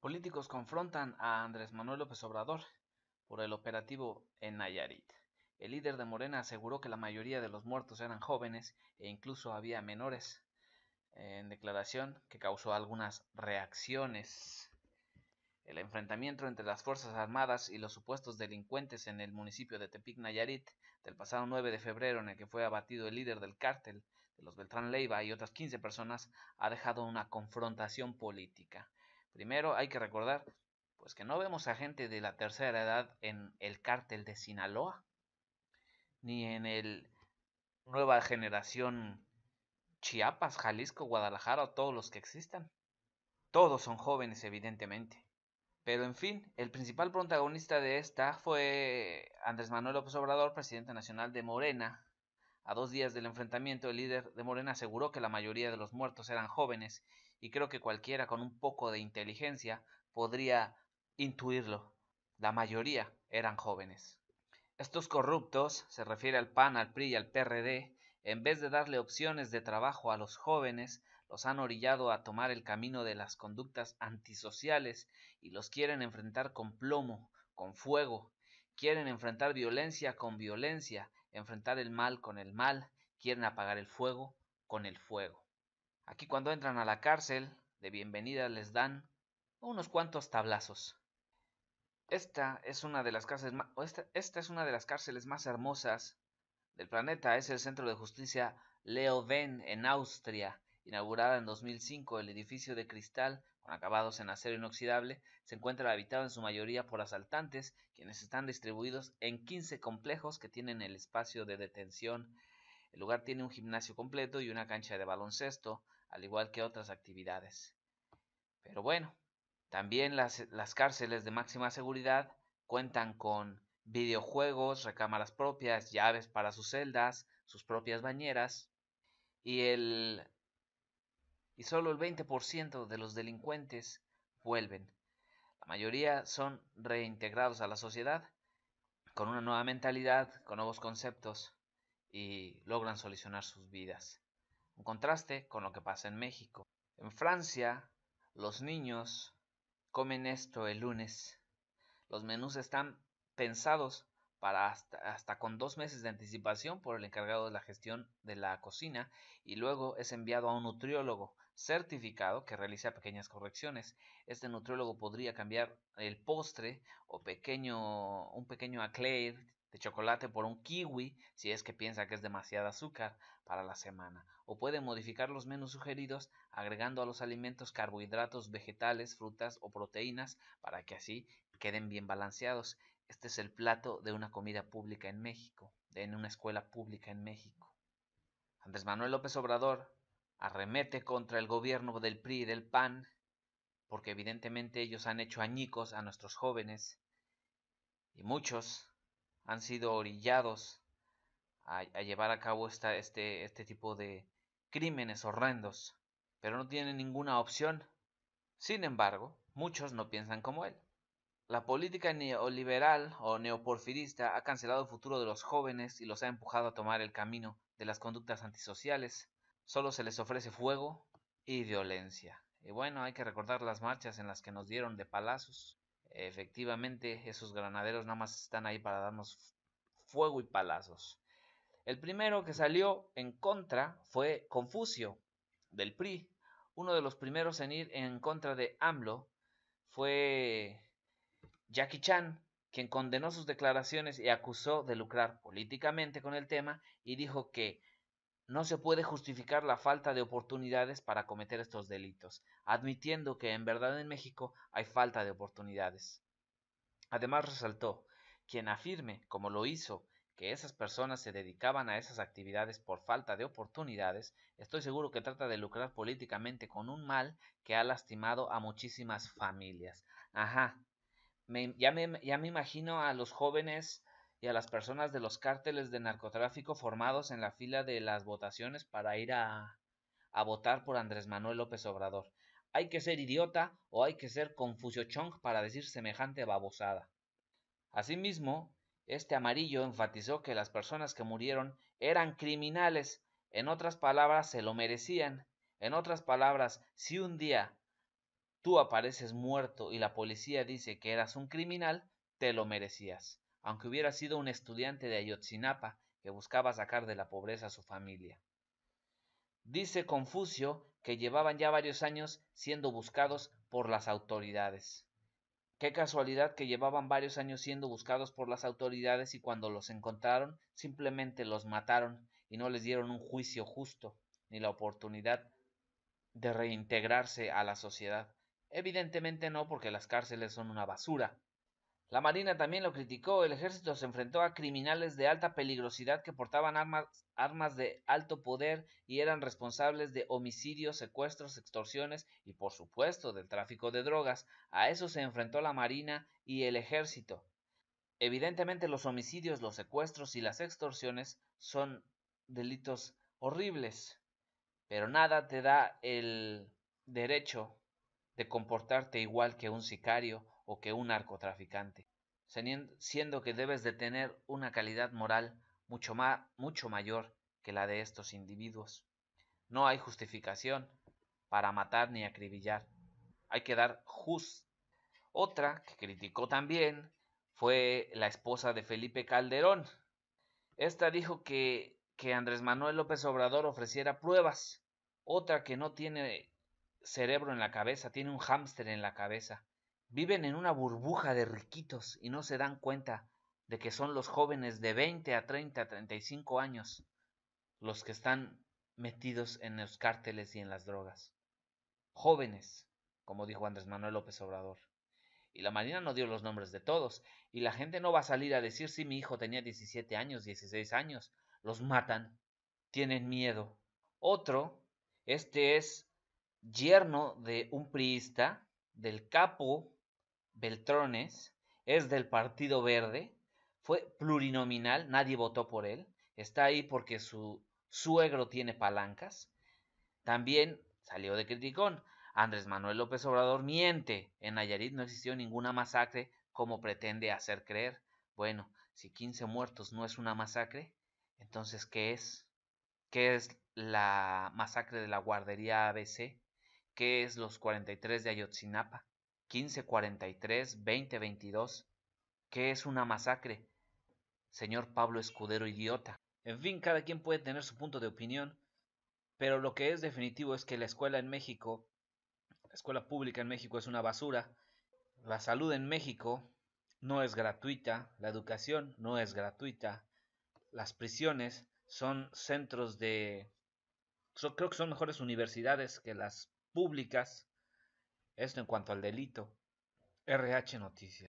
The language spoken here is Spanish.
Políticos confrontan a Andrés Manuel López Obrador por el operativo en Nayarit. El líder de Morena aseguró que la mayoría de los muertos eran jóvenes e incluso había menores, en declaración que causó algunas reacciones. El enfrentamiento entre las Fuerzas Armadas y los supuestos delincuentes en el municipio de Tepic Nayarit del pasado 9 de febrero en el que fue abatido el líder del cártel de los Beltrán Leiva y otras 15 personas ha dejado una confrontación política Primero hay que recordar pues que no vemos a gente de la tercera edad en el cártel de Sinaloa, ni en el nueva generación Chiapas, Jalisco, Guadalajara todos los que existan. Todos son jóvenes, evidentemente. Pero en fin, el principal protagonista de esta fue Andrés Manuel López Obrador, presidente nacional de Morena. A dos días del enfrentamiento, el líder de Morena aseguró que la mayoría de los muertos eran jóvenes y creo que cualquiera con un poco de inteligencia podría intuirlo. La mayoría eran jóvenes. Estos corruptos, se refiere al PAN, al PRI y al PRD, en vez de darle opciones de trabajo a los jóvenes, los han orillado a tomar el camino de las conductas antisociales y los quieren enfrentar con plomo, con fuego, quieren enfrentar violencia con violencia, enfrentar el mal con el mal, quieren apagar el fuego con el fuego. Aquí cuando entran a la cárcel, de bienvenida les dan unos cuantos tablazos. Esta es una de las cárceles más, es una de las cárceles más hermosas del planeta. Es el Centro de Justicia Leoben en Austria, inaugurada en 2005. El edificio de cristal con acabados en acero inoxidable se encuentra habitado en su mayoría por asaltantes, quienes están distribuidos en 15 complejos que tienen el espacio de detención. El lugar tiene un gimnasio completo y una cancha de baloncesto, al igual que otras actividades. Pero bueno, también las, cárceles de máxima seguridad cuentan con videojuegos, recámaras propias, llaves para sus celdas, sus propias bañeras y el y solo el 20% de los delincuentes vuelven. La mayoría son reintegrados a la sociedad con una nueva mentalidad, con nuevos conceptos y logran solucionar sus vidas. Un contraste con lo que pasa en México. En Francia, los niños comen esto el lunes. Los menús están pensados para hasta, con dos meses de anticipación por el encargado de la gestión de la cocina y luego es enviado a un nutriólogo certificado que realiza pequeñas correcciones. Este nutriólogo podría cambiar el postre o pequeño, un pequeño aclair de chocolate por un kiwi si es que piensa que es demasiado azúcar para la semana, o puede modificar los menús sugeridos agregando a los alimentos carbohidratos, vegetales, frutas o proteínas para que así queden bien balanceados. Este es el plato de una comida pública en México, en una escuela pública en México. Andrés Manuel López Obrador arremete contra el gobierno del PRI y del PAN, porque evidentemente ellos han hecho añicos a nuestros jóvenes y muchos han sido orillados a, llevar a cabo este, este tipo de crímenes horrendos, pero no tienen ninguna opción. Sin embargo, muchos no piensan como él. La política neoliberal o neoporfirista ha cancelado el futuro de los jóvenes y los ha empujado a tomar el camino de las conductas antisociales. Solo se les ofrece fuego y violencia. Y bueno, hay que recordar las marchas en las que nos dieron de palazos. Efectivamente, esos granaderos nada más están ahí para darnos fuego y palazos. El primero que salió en contra fue Confucio, del PRI. Uno de los primeros en ir en contra de AMLO fue Jackie Chan, quien condenó sus declaraciones y acusó de lucrar políticamente con el tema y dijo que no se puede justificar la falta de oportunidades para cometer estos delitos, admitiendo que en verdad en México hay falta de oportunidades. Además resaltó, quien afirme, como lo hizo, que esas personas se dedicaban a esas actividades por falta de oportunidades, estoy seguro que trata de lucrar políticamente con un mal que ha lastimado a muchísimas familias. Ajá. ya me imagino a los jóvenes y a las personas de los cárteles de narcotráfico formados en la fila de las votaciones para ir a, a votar por Andrés Manuel López Obrador. Hay que ser idiota o hay que ser Confucio Chong para decir semejante babosada. Asimismo, este amarillo enfatizó que las personas que murieron eran criminales, en otras palabras, se lo merecían. En otras palabras, si un día tú apareces muerto y la policía dice que eras un criminal, te lo merecías aunque hubiera sido un estudiante de Ayotzinapa que buscaba sacar de la pobreza a su familia. Dice Confucio que llevaban ya varios años siendo buscados por las autoridades. Qué casualidad que llevaban varios años siendo buscados por las autoridades y cuando los encontraron simplemente los mataron y no les dieron un juicio justo ni la oportunidad de reintegrarse a la sociedad. Evidentemente no porque las cárceles son una basura, la Marina también lo criticó. El ejército se enfrentó a criminales de alta peligrosidad que portaban armas, de alto poder y eran responsables de homicidios, secuestros, extorsiones y por supuesto del tráfico de drogas. A eso se enfrentó la Marina y el ejército. Evidentemente los homicidios, los secuestros y las extorsiones son delitos horribles, pero nada te da el derecho de comportarte igual que un sicario o que un narcotraficante, siendo que debes de tener una calidad moral mucho, más, mucho mayor que la de estos individuos. No hay justificación para matar ni acribillar. Hay que dar just. Otra que criticó también fue la esposa de Felipe Calderón. Esta dijo que, que Andrés Manuel López Obrador ofreciera pruebas. Otra que no tiene cerebro en la cabeza, tiene un hámster en la cabeza. Viven en una burbuja de riquitos y no se dan cuenta de que son los jóvenes de 20 a 30, a 35 años los que están metidos en los cárteles y en las drogas. Jóvenes, como dijo Andrés Manuel López Obrador. Y la Marina no dio los nombres de todos. Y la gente no va a salir a decir si mi hijo tenía 17 años, 16 años. Los matan. Tienen miedo. Otro, este es yerno de un priista, del capo Beltrones es del Partido Verde, fue plurinominal, nadie votó por él, está ahí porque su suegro tiene palancas. También salió de criticón. Andrés Manuel López Obrador miente. En Nayarit no existió ninguna masacre como pretende hacer creer. Bueno, si 15 muertos no es una masacre, entonces ¿qué es? ¿Qué es la masacre de la guardería ABC? ¿Qué es los 43 de Ayotzinapa? 1543-2022. ¿Qué es una masacre? Señor Pablo Escudero idiota. En fin, cada quien puede tener su punto de opinión, pero lo que es definitivo es que la escuela en México, la escuela pública en México es una basura, la salud en México no es gratuita, la educación no es gratuita, las prisiones son centros de... creo que son mejores universidades que las públicas, esto en cuanto al delito. RH Noticias.